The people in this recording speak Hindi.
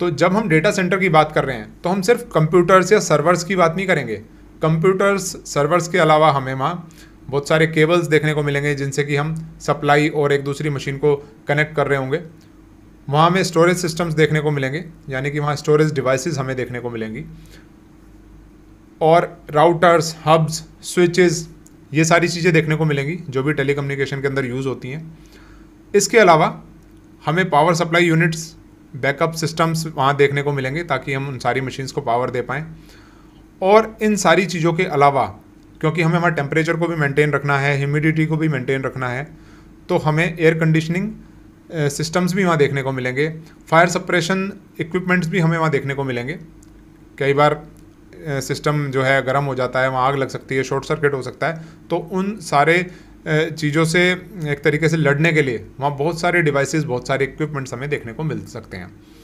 तो जब हम डेटा सेंटर की बात कर रहे हैं तो हम सिर्फ कंप्यूटर्स या सर्वर्स की बात नहीं करेंगे कंप्यूटर्स सर्वर्स के अलावा हमें वहाँ बहुत सारे केबल्स देखने को मिलेंगे जिनसे कि हम सप्लाई और एक दूसरी मशीन को कनेक्ट कर रहे होंगे वहाँ हमें स्टोरेज सिस्टम्स देखने को मिलेंगे यानी कि वहाँ स्टोरेज डिवाइसेस हमें देखने को मिलेंगी और राउटर्स हब्स स्विचेस ये सारी चीज़ें देखने को मिलेंगी जो भी टेलीकम्युनिकेशन के अंदर यूज़ होती हैं इसके अलावा हमें power supply units backup systems वहाँ देखने को मिलेंगे ताकि हम उन सारी मशीन्स को पावर दे पाएँ और इन सारी चीज़ों के अलावा क्योंकि हमें हमारे टेम्परेचर को भी मेंटेन रखना है ह्यूमिडिटी को भी मेंटेन रखना है तो हमें एयर कंडीशनिंग सिस्टम्स भी वहाँ देखने को मिलेंगे फायर सप्रेशन इक्विपमेंट्स भी हमें वहाँ देखने को मिलेंगे कई बार सिस्टम जो है गर्म हो जाता है वहाँ आग लग सकती है शॉर्ट सर्किट हो सकता है तो उन सारे चीज़ों से एक तरीके से लड़ने के लिए वहाँ बहुत सारे डिवाइसेस बहुत सारे इक्विपमेंट्स हमें देखने को मिल सकते हैं